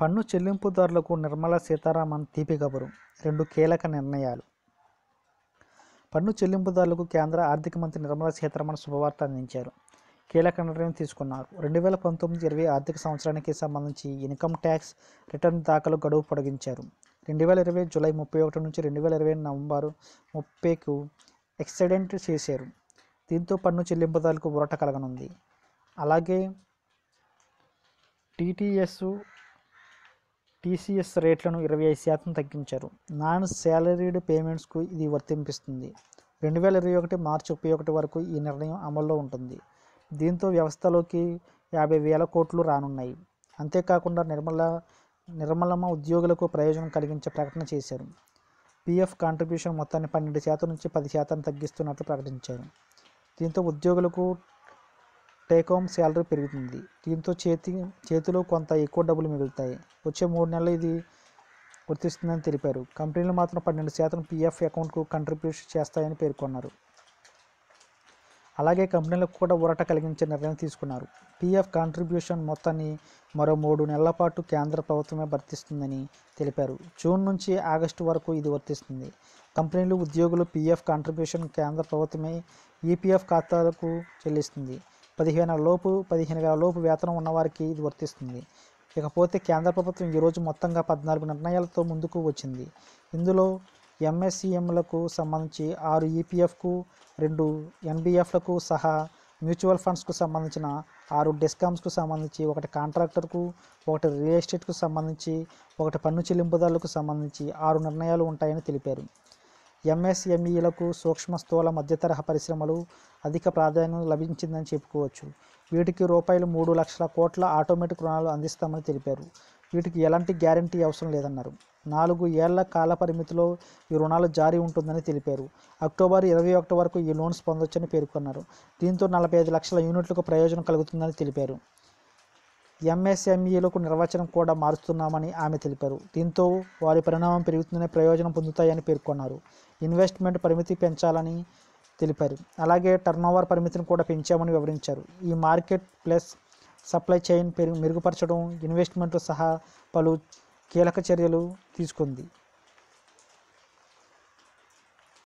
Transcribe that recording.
పన్ను చెల్లింపుదారులకు నిర్మలా సీతారామన్ తీపి కబురు రెండు కీలక నిర్ణయాలు పన్ను చెల్లింపుదారులకు కేంద్ర ఆర్థిక మంత్రి నిర్మలా సీతారామన్ శుభవార్త అందించారు కీలక నిర్ణయం తీసుకున్నారు రెండు వేల పంతొమ్మిది ఇరవై ఆర్థిక సంవత్సరానికి సంబంధించి ఇన్కమ్ ట్యాక్స్ రిటర్న్ దాఖలు గడువు పొడిగించారు రెండు వేల ఇరవై జూలై ముప్పై ఒకటి నుంచి రెండు వేల ఇరవై నవంబర్ ముప్పైకు ఎక్సిడెంట్ చేశారు దీంతో పన్ను చెల్లింపుదారులకు ఊరట కలగనుంది అలాగే టీటీఎస్ టీసీఎస్ రేట్లను ఇరవై ఐదు శాతం తగ్గించారు నాన్ శాలరీడ్ పేమెంట్స్కు ఇది వర్తింపిస్తుంది రెండు వేల ఇరవై ఒకటి మార్చి ముప్పై ఒకటి వరకు ఈ నిర్ణయం అమల్లో ఉంటుంది దీంతో వ్యవస్థలోకి యాభై వేల కోట్లు రానున్నాయి అంతేకాకుండా నిర్మల నిర్మలమ్మ ఉద్యోగులకు ప్రయోజనం కలిగించే ప్రకటన చేశారు పీఎఫ్ కాంట్రిబ్యూషన్ మొత్తాన్ని పన్నెండు శాతం నుంచి పది శాతం తగ్గిస్తున్నట్లు ప్రకటించారు దీంతో ఉద్యోగులకు టేక్ హోమ్ శాలరీ పెరుగుతుంది దీంతో చేతి చేతిలో కొంత ఎక్కువ డబ్బులు మిగులుతాయి వచ్చే మూడు నెలలు ఇది గుర్తిస్తుందని తెలిపారు కంపెనీలు మాత్రం పన్నెండు శాతం పీఎఫ్ అకౌంట్కు కంట్రిబ్యూట్ చేస్తాయని పేర్కొన్నారు అలాగే కంపెనీలకు కూడా ఊరట కలిగించే నిర్ణయం తీసుకున్నారు పీఎఫ్ కాంట్రిబ్యూషన్ మొత్తాన్ని మరో మూడు నెలల పాటు కేంద్ర ప్రభుత్వమే భర్తిస్తుందని తెలిపారు జూన్ నుంచి ఆగస్టు వరకు ఇది వర్తిస్తుంది కంపెనీలు ఉద్యోగులు పీఎఫ్ కాంట్రిబ్యూషన్ కేంద్ర ప్రభుత్వమే ఈపీఎఫ్ ఖాతాలకు చెల్లిస్తుంది పదిహేను లోపు పదిహేను వేల లోపు వేతనం ఉన్నవారికి ఇది వర్తిస్తుంది ఇకపోతే కేంద్ర ప్రభుత్వం ఈరోజు మొత్తంగా పద్నాలుగు నిర్ణయాలతో ముందుకు వచ్చింది ఇందులో ఎంఎస్సిఎంలకు సంబంధించి ఆరు ఈపీఎఫ్కు రెండు ఎన్బిఎఫ్లకు సహా మ్యూచువల్ ఫండ్స్కు సంబంధించిన ఆరు డిస్కామ్స్కు సంబంధించి ఒకటి కాంట్రాక్టర్కు ఒకటి రియల్ ఎస్టేట్కు సంబంధించి ఒకటి పన్ను చెల్లింపుదారులకు సంబంధించి ఆరు నిర్ణయాలు ఉంటాయని తెలిపారు ఎంఎస్ఎంఈలకు సూక్ష్మ స్థూల మధ్యతరహా పరిశ్రమలు అధిక ప్రాధాన్యం లభించిందని చెప్పుకోవచ్చు వీటికి రూపాయలు మూడు లక్షల కోట్ల ఆటోమేటిక్ రుణాలు అందిస్తామని తెలిపారు వీటికి ఎలాంటి గ్యారంటీ అవసరం లేదన్నారు నాలుగు ఏళ్ల కాల పరిమితిలో ఈ రుణాలు జారీ ఉంటుందని తెలిపారు అక్టోబర్ ఇరవై ఒకటి వరకు ఈ లోన్స్ పొందొచ్చని పేర్కొన్నారు దీంతో నలభై ఐదు లక్షల యూనిట్లకు ప్రయోజనం కలుగుతుందని తెలిపారు ఎంఎస్ఎంఈలకు నిర్వచనం కూడా మారుస్తున్నామని ఆమె తెలిపారు దీంతో వారి పరిణామం పెరుగుతుందనే ప్రయోజనం పొందుతాయని పేర్కొన్నారు ఇన్వెస్ట్మెంట్ పరిమితి పెంచాలని తెలిపారు అలాగే టర్నోవర్ పరిమితిని కూడా పెంచామని వివరించారు ఈ మార్కెట్ ప్లస్ సప్లై చైన్ పెరుగు మెరుగుపరచడం ఇన్వెస్ట్మెంట్ సహా పలు కీలక చర్యలు తీసుకుంది